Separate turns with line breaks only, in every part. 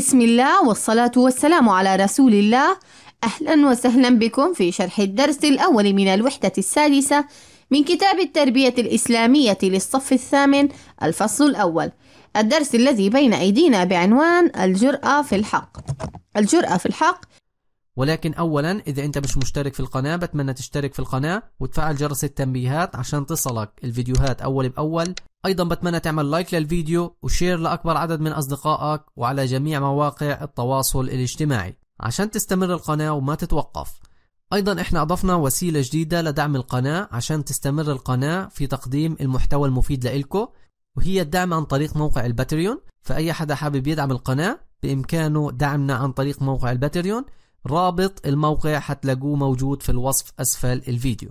بسم الله والصلاة والسلام على رسول الله أهلا وسهلا بكم في شرح الدرس الأول من الوحدة السادسة من كتاب التربية الإسلامية للصف الثامن الفصل الأول الدرس الذي بين أيدينا بعنوان الجرأة في الحق الجرأة في الحق
ولكن أولا إذا أنت مش مشترك في القناة بتمنى تشترك في القناة وتفعل جرس التنبيهات عشان تصلك الفيديوهات أول بأول أيضا بتمنى تعمل لايك للفيديو وشير لأكبر عدد من أصدقائك وعلى جميع مواقع التواصل الاجتماعي عشان تستمر القناة وما تتوقف أيضا إحنا أضفنا وسيلة جديدة لدعم القناة عشان تستمر القناة في تقديم المحتوى المفيد لإلكو وهي الدعم عن طريق موقع الباتريون فأي حدا حابب يدعم القناة بإمكانه دعمنا عن طريق موقع الباتريون رابط الموقع حتلاقوه موجود في الوصف أسفل الفيديو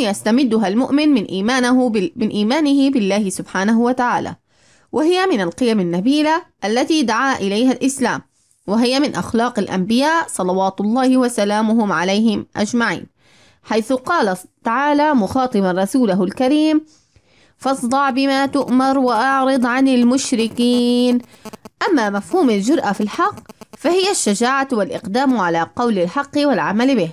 يستمدها المؤمن من إيمانه بال... من إيمانه بالله سبحانه وتعالى وهي من القيم النبيلة التي دعا إليها الإسلام وهي من أخلاق الأنبياء صلوات الله وسلامهم عليهم أجمعين حيث قال تعالى مخاطبا رسوله الكريم فاصدع بما تؤمر وأعرض عن المشركين أما مفهوم الجرأة في الحق فهي الشجاعة والإقدام على قول الحق والعمل به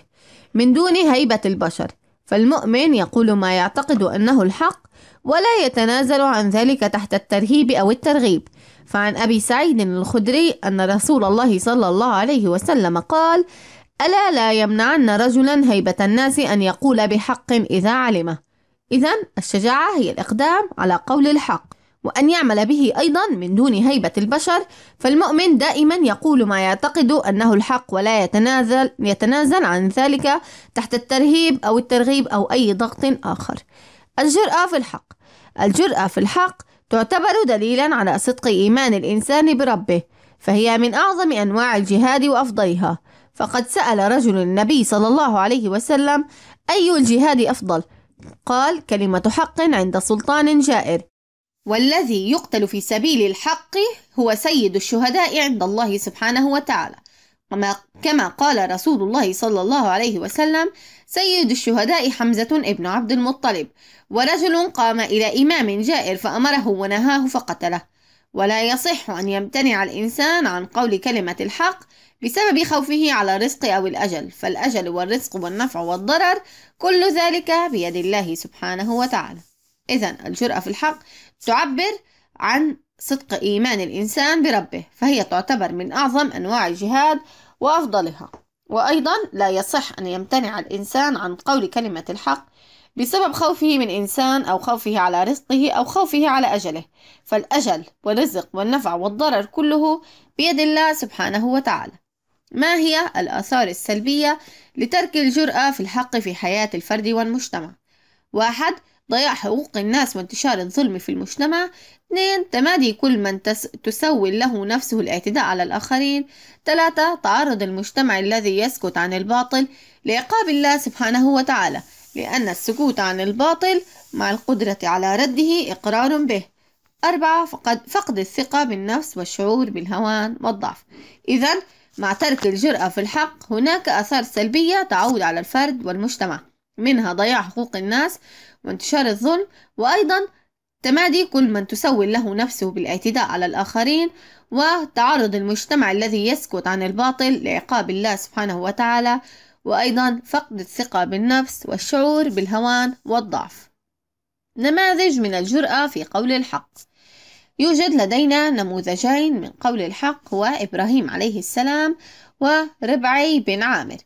من دون هيبة البشر فالمؤمن يقول ما يعتقد أنه الحق ولا يتنازل عن ذلك تحت الترهيب أو الترغيب فعن أبي سعيد الخدري أن رسول الله صلى الله عليه وسلم قال ألا لا يمنعن رجلا هيبة الناس أن يقول بحق إذا علمه إذا الشجاعة هي الإقدام على قول الحق وأن يعمل به أيضا من دون هيبة البشر فالمؤمن دائما يقول ما يعتقد أنه الحق ولا يتنازل, يتنازل عن ذلك تحت الترهيب أو الترغيب أو أي ضغط آخر الجرأة في الحق الجرأة في الحق تعتبر دليلا على صدق إيمان الإنسان بربه فهي من أعظم أنواع الجهاد وأفضلها فقد سأل رجل النبي صلى الله عليه وسلم أي الجهاد أفضل قال كلمة حق عند سلطان جائر والذي يقتل في سبيل الحق هو سيد الشهداء عند الله سبحانه وتعالى كما قال رسول الله صلى الله عليه وسلم سيد الشهداء حمزة ابن عبد المطلب ورجل قام إلى إمام جائر فأمره ونهاه فقتله ولا يصح أن يمتنع الإنسان عن قول كلمة الحق بسبب خوفه على الرزق أو الأجل فالأجل والرزق والنفع والضرر كل ذلك بيد الله سبحانه وتعالى إذا الجرأة في الحق تعبر عن صدق إيمان الإنسان بربه فهي تعتبر من أعظم أنواع الجهاد وأفضلها وأيضا لا يصح أن يمتنع الإنسان عن قول كلمة الحق بسبب خوفه من إنسان أو خوفه على رزقه أو خوفه على أجله فالأجل والرزق والنفع والضرر كله بيد الله سبحانه وتعالى ما هي الآثار السلبية لترك الجرأة في الحق في حياة الفرد والمجتمع؟ واحد ضياع حقوق الناس وانتشار الظلم في المجتمع 2. تمادي كل من تس... تسول له نفسه الاعتداء على الآخرين 3. تعرض المجتمع الذي يسكت عن الباطل لعقاب الله سبحانه وتعالى لأن السكوت عن الباطل مع القدرة على رده إقرار به أربعة فقد فقد الثقة بالنفس والشعور بالهوان والضعف إذا مع ترك الجرأة في الحق هناك آثار سلبية تعود على الفرد والمجتمع منها ضياع حقوق الناس وانتشار الظلم وأيضا تمادي كل من تسول له نفسه بالاعتداء على الآخرين وتعرض المجتمع الذي يسكت عن الباطل لعقاب الله سبحانه وتعالى وأيضا فقد الثقة بالنفس والشعور بالهوان والضعف نماذج من الجرأة في قول الحق يوجد لدينا نموذجين من قول الحق هو إبراهيم عليه السلام وربعي بن عامر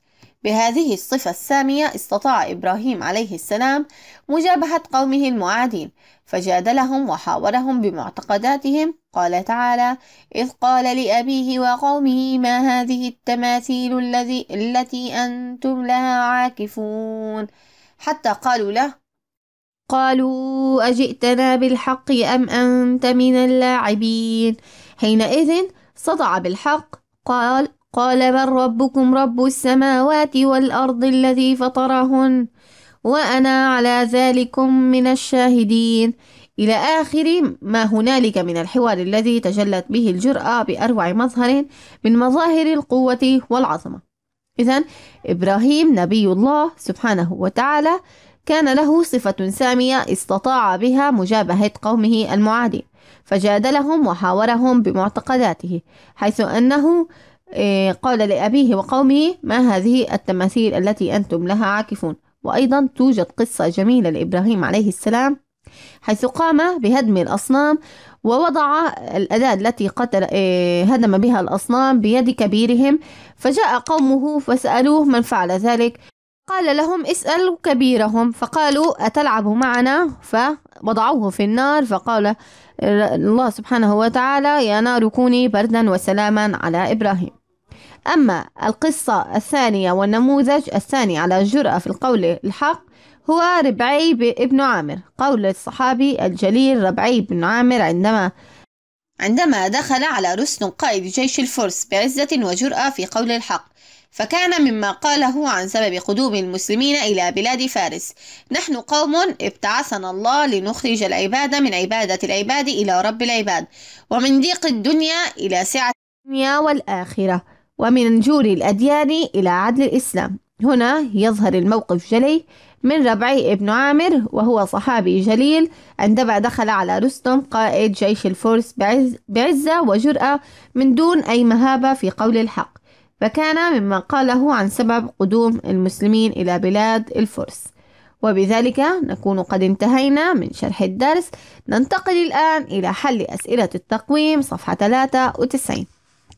بهذه الصفة السامية استطاع إبراهيم عليه السلام مجابهة قومه المعادين فجادلهم وحاورهم بمعتقداتهم قال تعالى إذ قال لأبيه وقومه ما هذه التماثيل الذي التي أنتم لها عاكفون حتى قالوا له قالوا أجئتنا بالحق أم أنت من اللاعبين حينئذ صدع بالحق قال قال بل ربكم رب السماوات والأرض الذي فطرهن وأنا على ذلكم من الشاهدين إلى آخر ما هنالك من الحوار الذي تجلت به الجرأة بأروع مظهر من مظاهر القوة والعظمة إذا إبراهيم نبي الله سبحانه وتعالى كان له صفة سامية استطاع بها مجابهة قومه المعادين فجادلهم وحاورهم بمعتقداته حيث أنه آه، قال لأبيه وقومه ما هذه التماثيل التي أنتم لها عاكفون وأيضا توجد قصة جميلة لإبراهيم عليه السلام حيث قام بهدم الأصنام ووضع الأداة التي قتل آه، هدم بها الأصنام بيد كبيرهم فجاء قومه فسألوه من فعل ذلك قال لهم اسألوا كبيرهم فقالوا أتلعب معنا ف وضعوه في النار فقال الله سبحانه وتعالى يا نار كوني بردا وسلاما على إبراهيم أما القصة الثانية والنموذج الثاني على الجرأة في القول الحق هو ربعي بن عامر قول الصحابي الجليل ربعي بن عامر عندما عندما دخل على رسل قائد جيش الفرس بعزة وجرأة في قول الحق فكان مما قاله عن سبب قدوم المسلمين إلى بلاد فارس نحن قوم ابتعثنا الله لنخرج العباد من عبادة العباد إلى رب العباد ومن ضيق الدنيا إلى سعة الدنيا والآخرة ومن جور الأديان إلى عدل الإسلام هنا يظهر الموقف جلي من ربعي ابن عامر وهو صحابي جليل عندما دخل على رستم قائد جيش الفرس بعز بعزة وجرأة من دون أي مهابة في قول الحق فكان مما قاله عن سبب قدوم المسلمين إلى بلاد الفرس وبذلك نكون قد انتهينا من شرح الدرس ننتقل الآن إلى حل أسئلة التقويم صفحة 93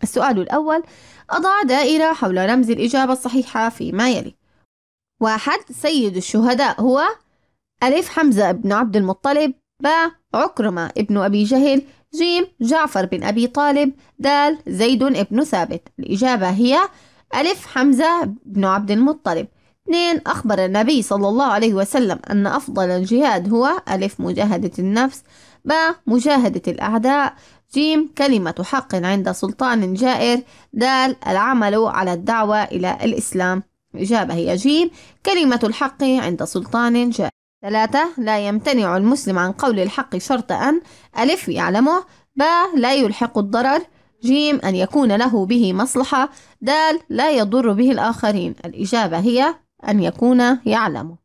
السؤال الأول أضع دائرة حول رمز الإجابة الصحيحة فيما يلي واحد سيد الشهداء هو ألف حمزة بن عبد المطلب ب عكرمة ابن أبي جهل جيم جعفر بن أبي طالب دال زيد بن ثابت الإجابة هي ألف حمزة بن عبد المطلب اثنين أخبر النبي صلى الله عليه وسلم أن أفضل الجهاد هو ألف مجاهدة النفس ب مجاهدة الأعداء جيم كلمة حق عند سلطان جائر دال العمل على الدعوة إلى الإسلام الإجابة هي جيم كلمة الحق عند سلطان جائر ثلاثة لا يمتنع المسلم عن قول الحق شرط أن ألف يعلمه ب لا يلحق الضرر جيم أن يكون له به مصلحة دال لا يضر به الآخرين الإجابة هي أن يكون يعلمه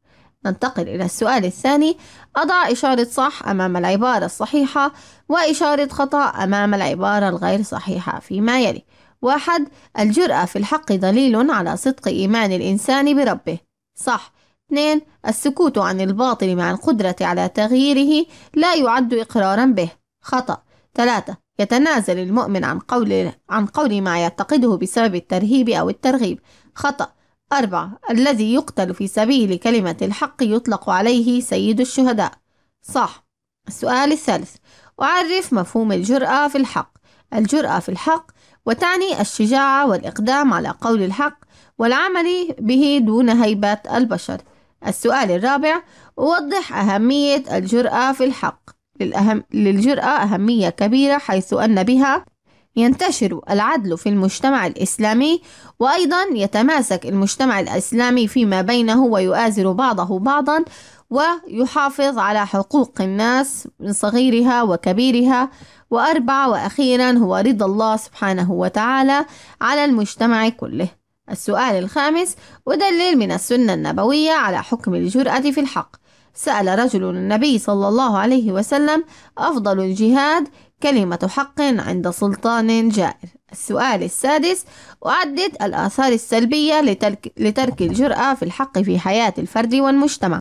ننتقل إلى السؤال الثاني أضع إشارة صح أمام العبارة الصحيحة وإشارة خطأ أمام العبارة الغير صحيحة فيما يلي واحد الجرأة في الحق دليل على صدق إيمان الإنسان بربه صح 2. السكوت عن الباطل مع القدرة على تغييره لا يعد إقرارا به خطأ 3. يتنازل المؤمن عن قول عن قول ما يعتقده بسبب الترهيب أو الترغيب خطأ أربعة الذي يقتل في سبيل كلمة الحق يطلق عليه سيد الشهداء صح السؤال الثالث أعرف مفهوم الجرأة في الحق الجرأة في الحق وتعني الشجاعة والإقدام على قول الحق والعمل به دون هيبة البشر السؤال الرابع وضح أهمية الجرأة في الحق للأهم... للجرأة أهمية كبيرة حيث أن بها ينتشر العدل في المجتمع الإسلامي وأيضا يتماسك المجتمع الإسلامي فيما بينه ويؤازر بعضه بعضا ويحافظ على حقوق الناس من صغيرها وكبيرها وأربعة وأخيرا هو رضا الله سبحانه وتعالى على المجتمع كله السؤال الخامس أدلل من السنة النبوية على حكم الجرأة في الحق سأل رجل النبي صلى الله عليه وسلم أفضل الجهاد كلمة حق عند سلطان جائر السؤال السادس أعدد الآثار السلبية لترك, لترك الجرأة في الحق في حياة الفرد والمجتمع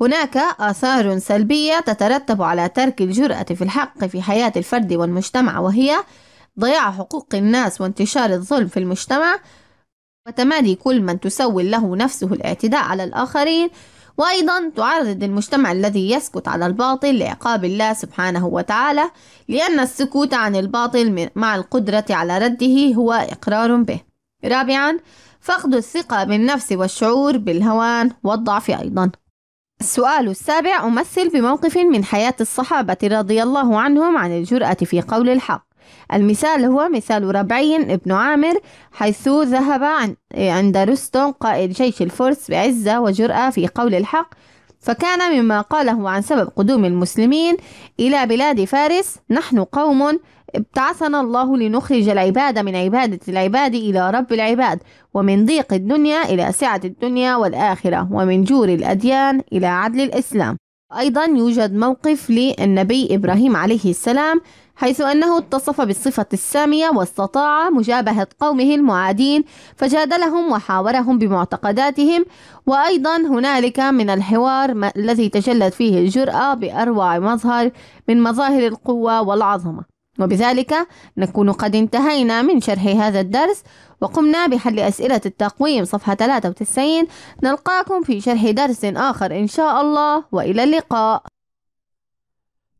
هناك آثار سلبية تترتب على ترك الجرأة في الحق في حياة الفرد والمجتمع وهي ضياع حقوق الناس وانتشار الظلم في المجتمع وتمادي كل من تسول له نفسه الاعتداء على الآخرين وأيضا تعرض المجتمع الذي يسكت على الباطل لعقاب الله سبحانه وتعالى لأن السكوت عن الباطل مع القدرة على رده هو إقرار به رابعا فقد الثقة بالنفس والشعور بالهوان والضعف أيضا السؤال السابع أمثل بموقف من حياة الصحابة رضي الله عنهم عن الجرأة في قول الحق المثال هو مثال ربعي بن عامر حيث ذهب عند رستم قائد جيش الفرس بعزة وجرأة في قول الحق فكان مما قاله عن سبب قدوم المسلمين إلى بلاد فارس نحن قوم ابتعثنا الله لنخرج العباد من عبادة العباد إلى رب العباد ومن ضيق الدنيا إلى سعة الدنيا والآخرة ومن جور الأديان إلى عدل الإسلام أيضا يوجد موقف للنبي إبراهيم عليه السلام حيث أنه اتصف بالصفة السامية واستطاع مجابهة قومه المعادين فجادلهم وحاورهم بمعتقداتهم وأيضا هنالك من الحوار الذي تجلت فيه الجرأة بأروع مظهر من مظاهر القوة والعظمة وبذلك نكون قد انتهينا من شرح هذا الدرس وقمنا بحل أسئلة التقويم صفحة 93 نلقاكم في شرح درس آخر إن شاء الله وإلى اللقاء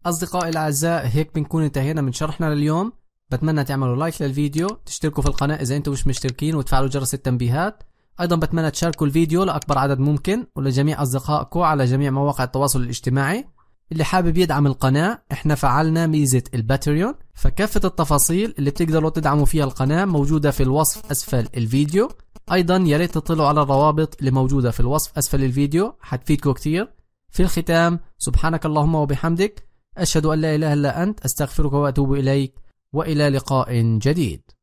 أصدقائي الأعزاء هيك بنكون انتهينا من شرحنا لليوم بتمنى تعملوا لايك للفيديو تشتركوا في القناة إذا أنتم مش مشتركين وتفعلوا جرس التنبيهات أيضا بتمنى تشاركوا الفيديو لأكبر عدد ممكن ولجميع أصدقائكم على جميع مواقع التواصل الاجتماعي اللي حابب يدعم القناة احنا فعلنا ميزة الباتريون فكافة التفاصيل اللي بتقدروا تدعموا فيها القناة موجودة في الوصف أسفل الفيديو أيضا ياريت تطلعوا على الروابط اللي موجودة في الوصف أسفل الفيديو حتفيدكم كتير في الختام سبحانك اللهم وبحمدك أشهد أن لا إله إلا أنت أستغفرك وأتوب إليك وإلى لقاء جديد